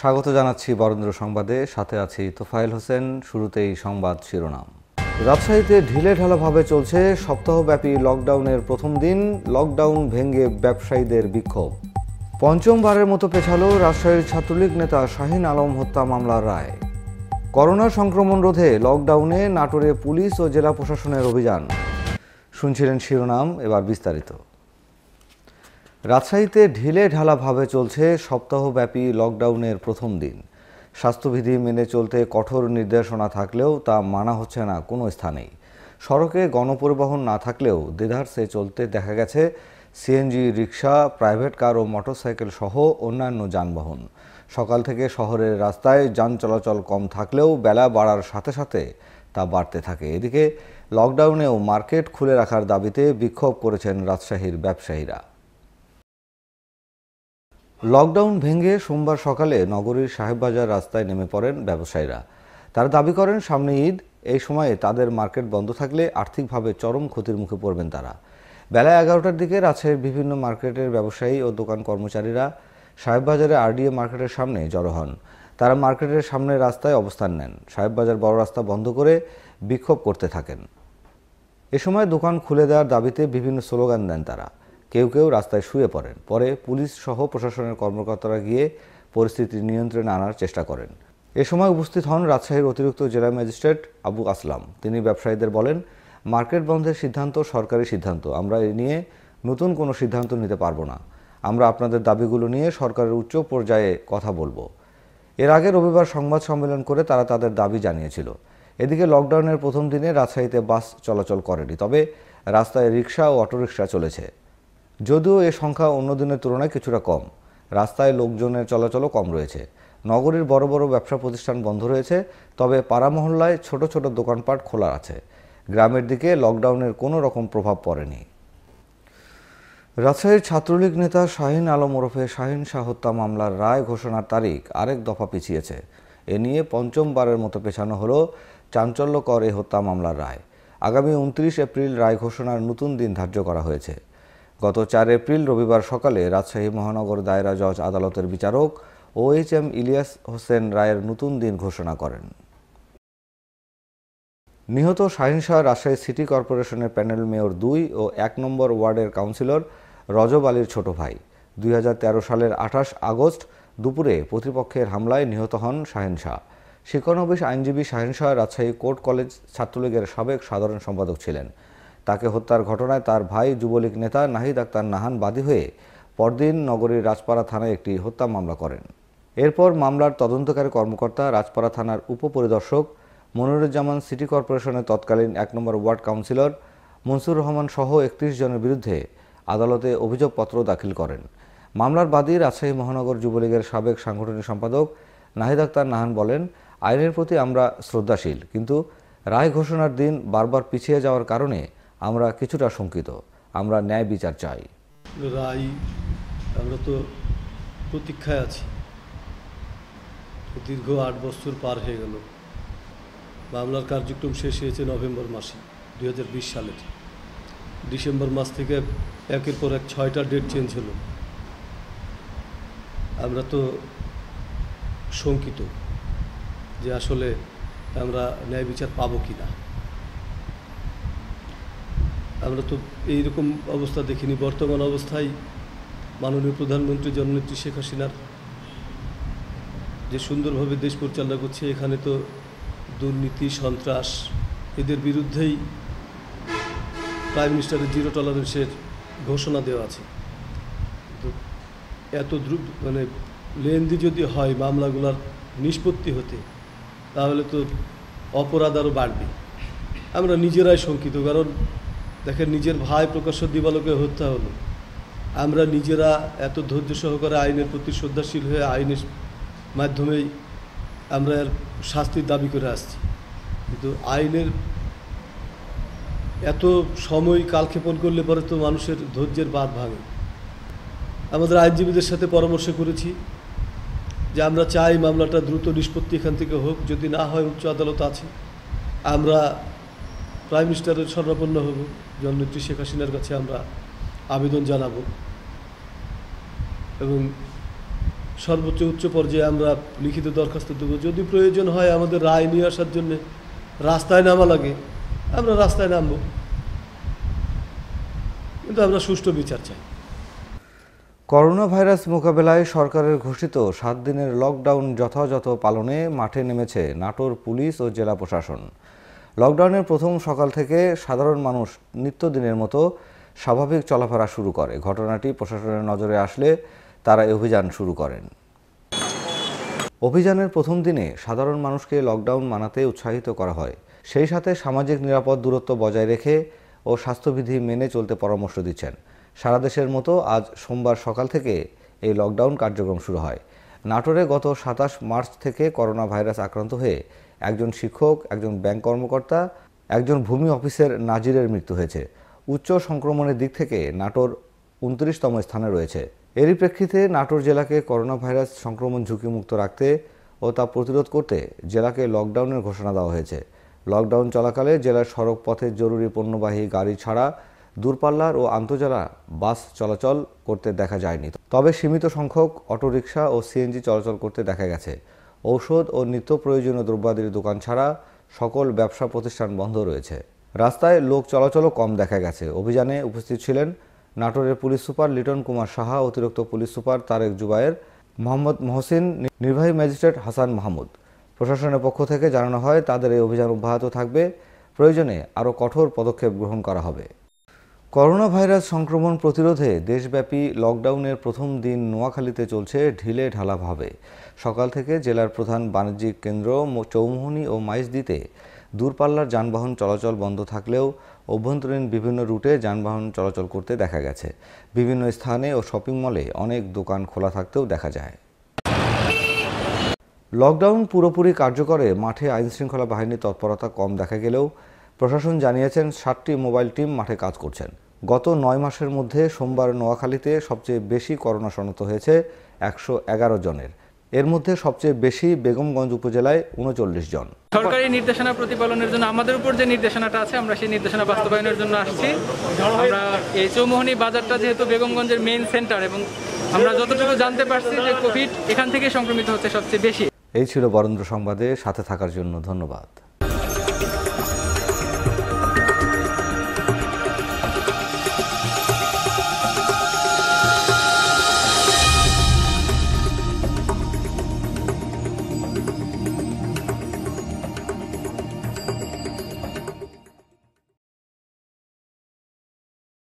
স্বাগত জানাচ্ছি বরেন্দ্র সংবাদে সাথে আছি তোফায়েল হোসেন শুরুতেই সংবাদ শিরোনাম রাজশাহীতে ঢিলে ঢালাভাবে চলছে সপ্তাহব্যাপী লকডাউনের প্রথম দিন লকডাউন ভেঙে ব্যবসায়ীদের বিক্ষোভ পঞ্চমবারের মতো পেছালো রাজশাহীর ছাত্রলীগ নেতা শাহিন আলম হত্যা মামলার রায় করোনা সংক্রমণ রোধে লকডাউনে নাটোরে পুলিশ ও জেলা প্রশাসনের অভিযান শুনছিলেন শিরোনাম এবার বিস্তারিত রাজশাহীতে ঢিলে ঢালাভাবে চলছে সপ্তাহব্যাপী লকডাউনের প্রথম দিন স্বাস্থ্যবিধি মেনে চলতে কঠোর নির্দেশনা থাকলেও তা মানা হচ্ছে না কোনো স্থানেই সড়কে গণপরিবহন না থাকলেও দ্বিধার্সে চলতে দেখা গেছে সিএনজি রিক্সা প্রাইভেট কার ও মোটরসাইকেল সহ অন্যান্য যানবাহন সকাল থেকে শহরের রাস্তায় যান চলাচল কম থাকলেও বেলা বাড়ার সাথে সাথে তা বাড়তে থাকে এদিকে লকডাউনেও মার্কেট খুলে রাখার দাবিতে বিক্ষোভ করেছেন রাজশাহীর ব্যবসায়ীরা লকডাউন ভেঙে সোমবার সকালে নগরীর সাহেববাজার রাস্তায় নেমে পড়েন ব্যবসায়ীরা তারা দাবি করেন সামনে ঈদ এই সময়ে তাদের মার্কেট বন্ধ থাকলে আর্থিকভাবে চরম ক্ষতির মুখে পড়বেন তারা বেলা এগারোটার দিকে রাজশাহীর বিভিন্ন মার্কেটের ব্যবসায়ী ও দোকান কর্মচারীরা সাহেববাজারে আরডিএ মার্কেটের সামনে জড়ো হন তারা মার্কেটের সামনে রাস্তায় অবস্থান নেন সাহেববাজার বড় রাস্তা বন্ধ করে বিক্ষোভ করতে থাকেন এ সময় দোকান খুলে দেওয়ার দাবিতে বিভিন্ন স্লোগান দেন তারা কেউ কেউ রাস্তায় শুয়ে পড়েন পরে পুলিশ সহ প্রশাসনের কর্মকর্তারা গিয়ে পরিস্থিতি নিয়ন্ত্রণে আনার চেষ্টা করেন এ সময় উপস্থিত হন রাজশাহীর অতিরিক্ত জেলা ম্যাজিস্ট্রেট আবু আসলাম তিনি ব্যবসায়ীদের বলেন মার্কেট বন্ধের সিদ্ধান্ত সরকারি সিদ্ধান্ত আমরা এ নিয়ে নতুন কোনো সিদ্ধান্ত নিতে পারবো না আমরা আপনাদের দাবিগুলো নিয়ে সরকারের উচ্চ পর্যায়ে কথা বলবো এর আগে রবিবার সংবাদ সম্মেলন করে তারা তাদের দাবি জানিয়েছিল এদিকে লকডাউনের প্রথম দিনে রাজশাহীতে বাস চলাচল করেনি তবে রাস্তায় রিক্সা ও অটোরিকশা চলেছে যদিও এ সংখ্যা অন্য দিনের তুলনায় কিছুটা কম রাস্তায় লোকজনের চলাচলও কম রয়েছে নগরীর বড় বড় ব্যবসা প্রতিষ্ঠান বন্ধ রয়েছে তবে পাড়ামহল্লায় ছোট ছোট দোকানপাট খোলা আছে গ্রামের দিকে লকডাউনের কোনো রকম প্রভাব পড়েনি রাজশাহীর ছাত্রলীগ নেতা শাহিন আলম ওরফে শাহিন শাহ হত্যা মামলার রায় ঘোষণার তারিখ আরেক দফা পিছিয়েছে এ নিয়ে পঞ্চমবারের মতো পেছানো হল চাঞ্চল্যকর এ হত্যা মামলার রায় আগামী উনত্রিশ এপ্রিল রায় ঘোষণার নতুন দিন ধার্য করা হয়েছে গত চার এপ্রিল রবিবার সকালে রাজশাহী মহানগর দায়রা জজ আদালতের বিচারক ও এইচ এম ইলিয়াস হোসেন রায়ের নতুন দিন ঘোষণা করেন নিহত শাহিন শাহ রাজশাহী সিটি কর্পোরেশনের প্যানেল মেয়র দুই ও এক নম্বর ওয়ার্ডের কাউন্সিলর রজব আলীর ছোট ভাই দুই সালের আঠাশ আগস্ট দুপুরে প্রতিপক্ষের হামলায় নিহত হন শাহিন শাহ শিক্ষানবিশ আইনজীবী শাহিন শাহ রাজশাহী কোর্ট কলেজ ছাত্রলীগের সাবেক সাধারণ সম্পাদক ছিলেন তাকে হত্যার ঘটনায় তার ভাই যুবলীগ নেতা নাহিদ আক্তার নাহান বাদী হয়ে পরদিন নগরীর রাজপাড়া থানায় একটি হত্যা মামলা করেন এরপর মামলার তদন্তকারী কর্মকর্তা রাজপাড়া থানার উপপরিদর্শক মনিরুজ্জামান সিটি কর্পোরেশনের তৎকালীন এক নম্বর ওয়ার্ড কাউন্সিলর মনসুর রহমান সহ একত্রিশ জনের বিরুদ্ধে আদালতে অভিযোগপত্র দাখিল করেন মামলার বাদী রাজশাহী মহানগর যুবলীগের সাবেক সাংগঠনিক সম্পাদক নাহিদ আক্তার নাহান বলেন আইনের প্রতি আমরা শ্রদ্ধাশীল কিন্তু রায় ঘোষণার দিন বারবার পিছিয়ে যাওয়ার কারণে আমরা কিছুটা শঙ্কিত আমরা ন্যায় বিচার চাই রায় আমরা তো প্রতীক্ষায় আছি দীর্ঘ আট বছর পার হয়ে গেল মামলার কার্যক্রম শেষ হয়েছে নভেম্বর মাসে বিশ সালের ডিসেম্বর মাস থেকে একের পর এক ছয়টা ডেট চেঞ্জ হলো আমরা তো শঙ্কিত যে আসলে আমরা ন্যায় বিচার পাবো কি না আমরা তো এইরকম অবস্থা দেখিনি বর্তমান অবস্থায় মাননীয় প্রধানমন্ত্রী জননেত্রী শেখ হাসিনার যে সুন্দরভাবে দেশ পরিচালনা করছে এখানে তো দুর্নীতি সন্ত্রাস এদের বিরুদ্ধেই প্রাইম মিনিস্টারের জিরো টলারেন্সের ঘোষণা দেওয়া আছে তো এত দ্রুত মানে লেনদি যদি হয় মামলাগুলোর নিষ্পত্তি হতে তাহলে তো অপরাধ আরও বাড়বে আমরা নিজেরাই শঙ্কিত কারণ দেখেন নিজের ভাই প্রকাশ্য দিবালোকে হত্যা হলো আমরা নিজেরা এত ধৈর্য সহকারে আইনের প্রতি শ্রদ্ধাশীল হয়ে আইনের মাধ্যমেই আমরা শাস্তির দাবি করে আসছি কিন্তু আইনের এত সময় কালক্ষেপণ করলে পরে তো মানুষের ধৈর্যের বাদ ভাঙে আমাদের আইনজীবীদের সাথে পরামর্শ করেছি যে আমরা চাই মামলাটা দ্রুত নিষ্পত্তি এখান থেকে হোক যদি না হয় উচ্চ আদালত আছে আমরা প্রাইম মিনিস্টারের স্বর্ণাপন্ন হব জননেত্রী শেখ হাসিনার কাছে আমরা আবেদন জানাব এবং সর্বোচ্চ উচ্চ পর্যায়ে আমরা লিখিত দরখাস্ত দেবো যদি প্রয়োজন হয় আমাদের রায় নিয়ে আসার জন্য রাস্তায় নামা লাগে আমরা রাস্তায় নামব কিন্তু আমরা সুষ্ঠু বিচার চাই করোনা ভাইরাস মোকাবেলায় সরকারের ঘোষিত সাত দিনের লকডাউন যথাযথ পালনে মাঠে নেমেছে নাটোর পুলিশ ও জেলা প্রশাসন লকডাউনের প্রথম সকাল থেকে সাধারণ মানুষ নিত্যদিনের মতো স্বাভাবিক চলাফেরা শুরু করে ঘটনাটি প্রশাসনের নজরে আসলে তারা অভিযান শুরু করেন অভিযানের প্রথম দিনে সাধারণ মানুষকে লকডাউন মানাতে উৎসাহিত করা হয় সেই সাথে সামাজিক নিরাপদ দূরত্ব বজায় রেখে ও স্বাস্থ্যবিধি মেনে চলতে পরামর্শ দিচ্ছেন সারা দেশের মতো আজ সোমবার সকাল থেকে এই লকডাউন কার্যক্রম শুরু হয় নাটোরে গত সাতাশ মার্চ থেকে করোনা ভাইরাস আক্রান্ত হয়ে একজন শিক্ষক একজন ব্যাংক কর্মকর্তা একজন ভূমি অফিসের নাজিরের মৃত্যু হয়েছে উচ্চ সংক্রমণের দিক থেকে নাটোর উনত্রিশতম স্থানে রয়েছে এরই প্রেক্ষিতে নাটোর জেলাকে করোনা ভাইরাস সংক্রমণ ঝুঁকিমুক্ত রাখতে ও তা প্রতিরোধ করতে জেলাকে লকডাউনের ঘোষণা দেওয়া হয়েছে লকডাউন চলাকালে জেলার সড়ক পথে জরুরি পণ্যবাহী গাড়ি ছাড়া দূরপাল্লার ও আন্তজেলা বাস চলাচল করতে দেখা যায়নি তবে সীমিত সংখ্যক অটোরিকশা ও সিএনজি চলাচল করতে দেখা গেছে ঔষধ ও নিত্য প্রয়োজনীয় দ্রব্যাদির দোকান ছাড়া সকল ব্যবসা প্রতিষ্ঠান বন্ধ রয়েছে রাস্তায় লোক চলাচলও কম দেখা গেছে অভিযানে উপস্থিত ছিলেন নাটোরের পুলিশ সুপার লিটন কুমার সাহা অতিরিক্ত পুলিশ সুপার তারেক জুবায়ের মোহাম্মদ মহসিন নির্বাহী ম্যাজিস্ট্রেট হাসান মাহমুদ প্রশাসনের পক্ষ থেকে জানানো হয় তাদের এই অভিযান অব্যাহত থাকবে প্রয়োজনে আরও কঠোর পদক্ষেপ গ্রহণ করা হবে করোনা ভাইরাস সংক্রমণ প্রতিরোধে দেশব্যাপী লকডাউনের প্রথম দিন নোয়াখালীতে চলছে ঢিলে ঢালাভাবে সকাল থেকে জেলার প্রধান বাণিজ্যিক কেন্দ্র চৌমুহনি ও মাইজদিতে দূরপাল্লার যানবাহন চলাচল বন্ধ থাকলেও অভ্যন্তরীণ বিভিন্ন রুটে যানবাহন চলাচল করতে দেখা গেছে বিভিন্ন স্থানে ও শপিং মলে অনেক দোকান খোলা থাকতেও দেখা যায় লকডাউন পুরোপুরি কার্যকরে মাঠে আইনশৃঙ্খলা বাহিনীর তৎপরতা কম দেখা গেলেও প্রশাসন জানিয়েছেন ষাটটি মোবাইল টিম মাঠে কাজ করছেন গত নয় মাসের মধ্যে সোমবার নোয়াখালীতে সবচেয়ে বেশি করোনা শনাক্ত হয়েছে একশো এগারো জনের এর মধ্যে সবচেয়ে বেশি বেগমগঞ্জ উপজেলায় উনচল্লিশ জন সরকারি নির্দেশনা প্রতিপালনের জন্য আমাদের উপর যে নির্দেশনাটা আছে আমরা সেই নির্দেশনা বাস্তবায়নের জন্য আসছি আমরা এই চৌমোহনী বাজারটা যেহেতু বেগমগঞ্জের মেইন সেন্টার এবং আমরা যতটুকু জানতে পারছি যে কোভিড এখান থেকে সংক্রমিত হচ্ছে সবচেয়ে বেশি এই ছিল বরেন্দ্র সংবাদে সাথে থাকার জন্য ধন্যবাদ